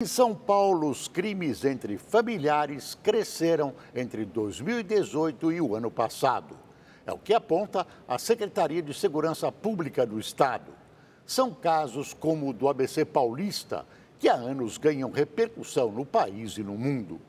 Em São Paulo, os crimes entre familiares cresceram entre 2018 e o ano passado. É o que aponta a Secretaria de Segurança Pública do Estado. São casos como o do ABC Paulista, que há anos ganham repercussão no país e no mundo.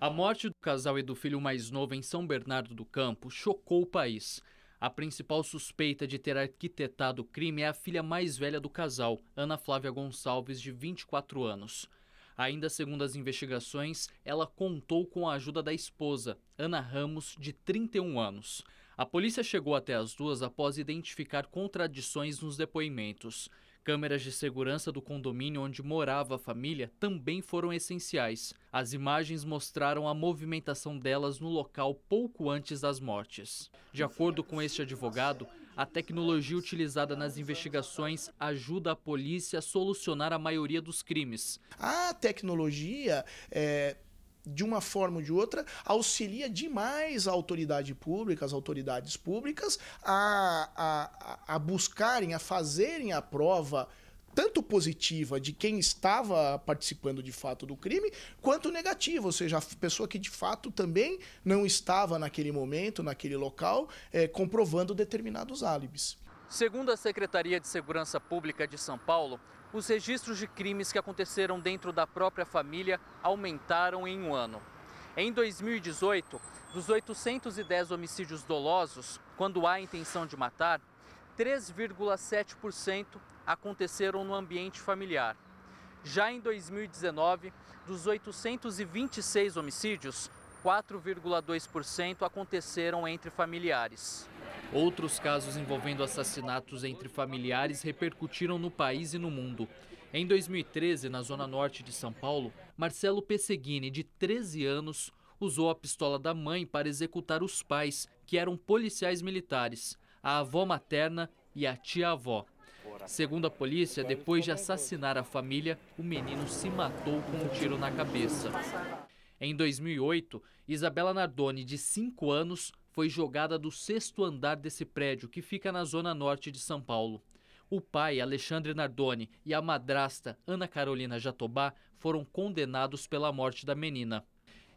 A morte do casal e do filho mais novo em São Bernardo do Campo chocou o país. A principal suspeita de ter arquitetado o crime é a filha mais velha do casal, Ana Flávia Gonçalves, de 24 anos. Ainda segundo as investigações, ela contou com a ajuda da esposa, Ana Ramos, de 31 anos. A polícia chegou até as duas após identificar contradições nos depoimentos. Câmeras de segurança do condomínio onde morava a família também foram essenciais. As imagens mostraram a movimentação delas no local pouco antes das mortes. De acordo com este advogado, a tecnologia utilizada nas investigações ajuda a polícia a solucionar a maioria dos crimes. A tecnologia é, de uma forma ou de outra, auxilia demais a autoridade pública, as autoridades públicas, a, a, a buscarem, a fazerem a prova tanto positiva de quem estava participando de fato do crime, quanto negativa, ou seja, a pessoa que de fato também não estava naquele momento, naquele local, é, comprovando determinados álibis. Segundo a Secretaria de Segurança Pública de São Paulo, os registros de crimes que aconteceram dentro da própria família aumentaram em um ano. Em 2018, dos 810 homicídios dolosos, quando há intenção de matar, 3,7% aconteceram no ambiente familiar. Já em 2019, dos 826 homicídios, 4,2% aconteceram entre familiares. Outros casos envolvendo assassinatos entre familiares repercutiram no país e no mundo. Em 2013, na zona norte de São Paulo, Marcelo Pesseguini, de 13 anos, usou a pistola da mãe para executar os pais, que eram policiais militares, a avó materna e a tia-avó. Segundo a polícia, depois de assassinar a família, o menino se matou com um tiro na cabeça. Em 2008, Isabela Nardoni, de 5 anos, foi jogada do sexto andar desse prédio, que fica na zona norte de São Paulo. O pai, Alexandre Nardoni, e a madrasta, Ana Carolina Jatobá, foram condenados pela morte da menina.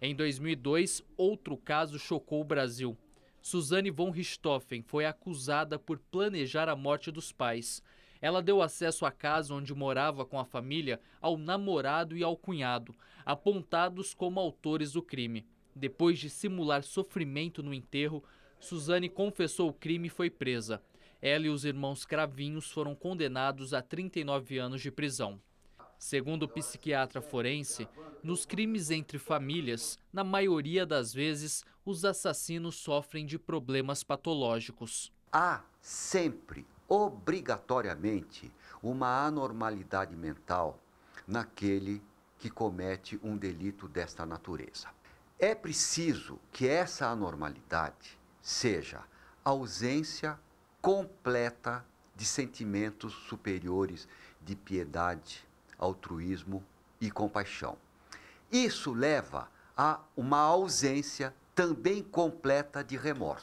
Em 2002, outro caso chocou o Brasil. Suzane von Richthofen foi acusada por planejar a morte dos pais. Ela deu acesso à casa onde morava com a família ao namorado e ao cunhado, apontados como autores do crime. Depois de simular sofrimento no enterro, Suzane confessou o crime e foi presa. Ela e os irmãos Cravinhos foram condenados a 39 anos de prisão. Segundo o psiquiatra forense, nos crimes entre famílias, na maioria das vezes, os assassinos sofrem de problemas patológicos. Há sempre obrigatoriamente uma anormalidade mental naquele que comete um delito desta natureza. É preciso que essa anormalidade seja ausência completa de sentimentos superiores de piedade, altruísmo e compaixão. Isso leva a uma ausência também completa de remorso.